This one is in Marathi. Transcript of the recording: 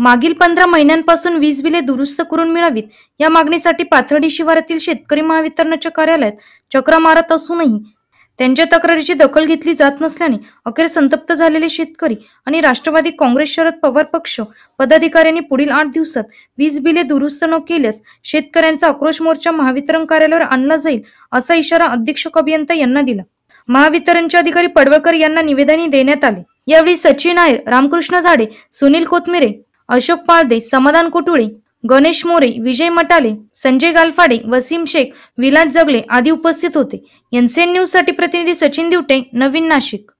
मागील पंधरा महिन्यांपासून वीज बिले दुरुस्त करून मिळावीत या मागणीसाठी पाथर्डी शिवारातील शेतकरी महावितरणच्या कार्यालयात चक्र मारत असूनही त्यांच्या तक्रारीची दखल घेतली जात नसल्याने अखेर संतप्त झालेले शेतकरी आणि राष्ट्रवादी काँग्रेस शरद पवार पक्ष पदाधिकाऱ्यांनी पुढील आठ दिवसात वीज बिले दुरुस्त न केल्यास शेतकऱ्यांचा आक्रोश मोर्चा महावितरण कार्यालयावर आणला जाईल असा इशारा अधीक्षक अभियंता यांना दिला महावितरणचे अधिकारी पडवळकर यांना निवेदनही देण्यात आले यावेळी सचिन नायर रामकृष्ण झाडे सुनील कोथमिरे अशोक पाळदे समाधान कोटुळे गणेश मोरे विजय मटाले संजय गालफाडे वसीम शेख विलास जगले आदी उपस्थित होते एनसीएन न्यूज साठी प्रतिनिधी सचिन दिवटे नवीन नाशिक